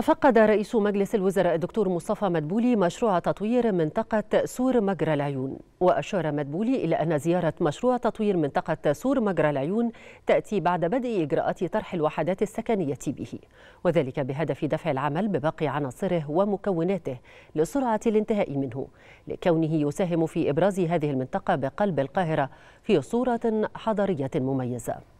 تفقد رئيس مجلس الوزراء الدكتور مصطفى مدبولي مشروع تطوير منطقة سور مجرى العيون وأشار مدبولي إلى أن زيارة مشروع تطوير منطقة سور مجرى العيون تأتي بعد بدء إجراءات طرح الوحدات السكنية به وذلك بهدف دفع العمل بباقي عناصره ومكوناته لسرعة الانتهاء منه لكونه يساهم في إبراز هذه المنطقة بقلب القاهرة في صورة حضرية مميزة